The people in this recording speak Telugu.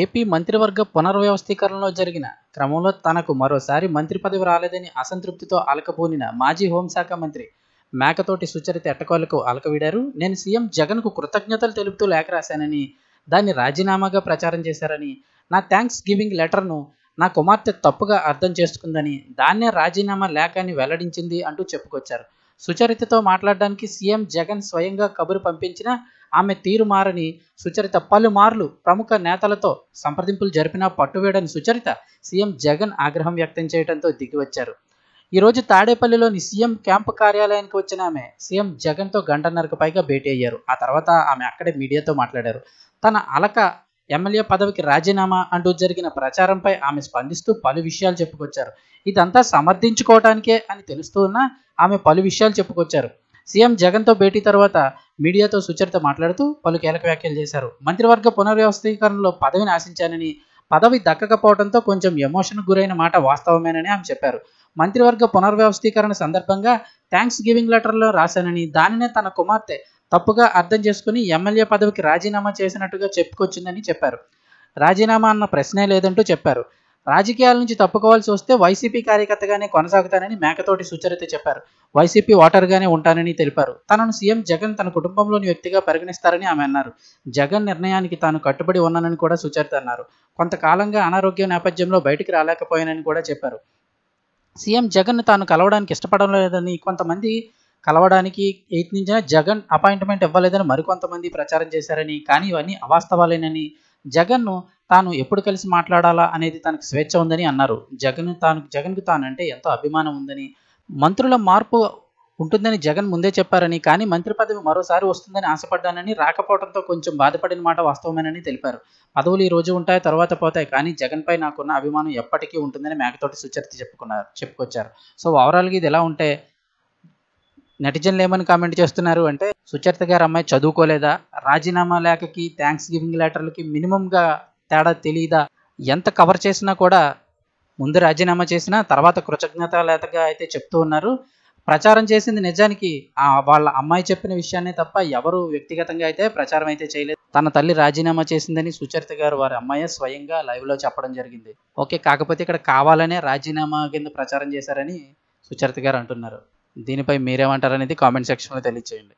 ఏపీ మంత్రివర్గ పునర్వ్యవస్థీకరణలో జరిగిన క్రమంలో తనకు మరోసారి మంత్రి పదవి రాలేదని అసంతృప్తితో అలకపోనిన మాజీ హోంశాఖ మంత్రి మేకతోటి సుచరిత ఎట్టకోలకు అలకవీడారు నేను సీఎం జగన్కు కృతజ్ఞతలు తెలుపుతూ లేఖ రాశానని దాన్ని రాజీనామాగా ప్రచారం చేశారని నా థ్యాంక్స్ గివింగ్ లెటర్ను నా కుమార్తె తప్పుగా అర్థం చేసుకుందని దాన్నే రాజీనామా లేఖ అని వెల్లడించింది అంటూ చెప్పుకొచ్చారు సుచరితతో మాట్లాడడానికి సీఎం జగన్ స్వయంగా కబురు పంపించిన ఆమె తీరు మారని సుచరిత పలుమార్లు ప్రముఖ నేతలతో సంప్రదింపులు జరిపినా పట్టువేడని సుచరిత సీఎం జగన్ ఆగ్రహం వ్యక్తం చేయడంతో దిగివచ్చారు ఈరోజు తాడేపల్లిలోని సీఎం క్యాంపు కార్యాలయానికి వచ్చిన ఆమె సీఎం జగన్తో గంటన్నరకు పైగా భేటీ అయ్యారు ఆ తర్వాత ఆమె అక్కడే మీడియాతో మాట్లాడారు తన అలక ఎమ్మెల్యే పదవికి రాజీనామా అంటూ జరిగిన ప్రచారంపై ఆమె స్పందిస్తూ పలు విషయాలు చెప్పుకొచ్చారు ఇదంతా సమర్థించుకోవటానికే అని తెలుస్తూ ఉన్నా ఆమె పలు విషయాలు చెప్పుకొచ్చారు సీఎం జగన్తో భేటీ తర్వాత మీడియాతో సుచరిత మాట్లాడుతూ పలు కీలక వ్యాఖ్యలు చేశారు మంత్రివర్గ పునర్వ్యవస్థీకరణలో పదవిని ఆశించానని పదవి దక్కకపోవడంతో కొంచెం ఎమోషన్ గురైన మాట వాస్తవమేనని ఆమె చెప్పారు మంత్రివర్గ పునర్వ్యవస్థీకరణ సందర్భంగా థ్యాంక్స్ గివింగ్ లెటర్లో రాశానని దానినే తన కుమార్తె తప్పుగా అర్థం చేసుకుని ఎమ్మెల్యే పదవికి రాజీనామా చేసినట్టుగా చెప్పుకొచ్చిందని చెప్పారు రాజీనామా అన్న ప్రశ్నే లేదంటూ చెప్పారు రాజకీయాల నుంచి తప్పుకోవాల్సి వస్తే వైసీపీ కార్యకర్తగానే కొనసాగుతానని మేకతోటి సుచరిత చెప్పారు వైసీపీ ఓటర్గానే ఉంటానని తెలిపారు తనను సీఎం జగన్ తన కుటుంబంలోని వ్యక్తిగా పరిగణిస్తారని ఆమె అన్నారు జగన్ నిర్ణయానికి తాను కట్టుబడి ఉన్నానని కూడా సుచరిత అన్నారు కొంతకాలంగా అనారోగ్యం నేపథ్యంలో బయటికి రాలేకపోయానని కూడా చెప్పారు సీఎం జగన్ తాను కలవడానికి ఇష్టపడడం లేదని కొంతమంది కలవడానికి యత్నించిన జగన్ అపాయింట్మెంట్ ఇవ్వలేదని మరికొంతమంది ప్రచారం చేశారని కానీ ఇవన్నీ అవాస్తవాలేనని జగన్ను తాను ఎప్పుడు కలిసి మాట్లాడాలా అనేది తనకు స్వేచ్ఛ ఉందని అన్నారు జగన్ తాను జగన్కు తానంటే ఎంతో అభిమానం ఉందని మంత్రుల మార్పు ఉంటుందని జగన్ ముందే చెప్పారని కానీ మంత్రి పదవి మరోసారి వస్తుందని ఆశపడ్డానని రాకపోవడంతో కొంచెం బాధపడిన మాట వాస్తవమేనని తెలిపారు పదవులు ఈ రోజు ఉంటాయి తర్వాత పోతాయి కానీ జగన్పై నాకున్న అభిమానం ఎప్పటికీ ఉంటుందని మేకతోటి సుచరిత చెప్పుకున్నారు చెప్పుకొచ్చారు సో ఓవరాల్గా ఇది ఎలా ఉంటే నెటిజన్లు ఏమని కామెంట్ చేస్తున్నారు అంటే సుచరిత గారు అమ్మాయి చదువుకోలేదా రాజీనామా లేఖకి థ్యాంక్స్ గివింగ్ లెటర్లకి మినిమంగా తేడా తెలియదా ఎంత కవర్ చేసినా కూడా ముందు రాజీనామా చేసినా తర్వాత కృతజ్ఞత లేతగా అయితే చెప్తూ ఉన్నారు ప్రచారం చేసింది నిజానికి వాళ్ళ అమ్మాయి చెప్పిన విషయాన్నే తప్ప ఎవరు వ్యక్తిగతంగా అయితే ప్రచారం అయితే చేయలేదు తన తల్లి రాజీనామా చేసిందని సుచరిత గారు వారి అమ్మాయి స్వయంగా లైవ్లో చెప్పడం జరిగింది ఓకే కాకపోతే ఇక్కడ కావాలనే రాజీనామా కింద ప్రచారం చేశారని సుచరిత గారు అంటున్నారు దీనిపై మీరేమంటారనేది కామెంట్ సెక్షన్లో తెలియజేయండి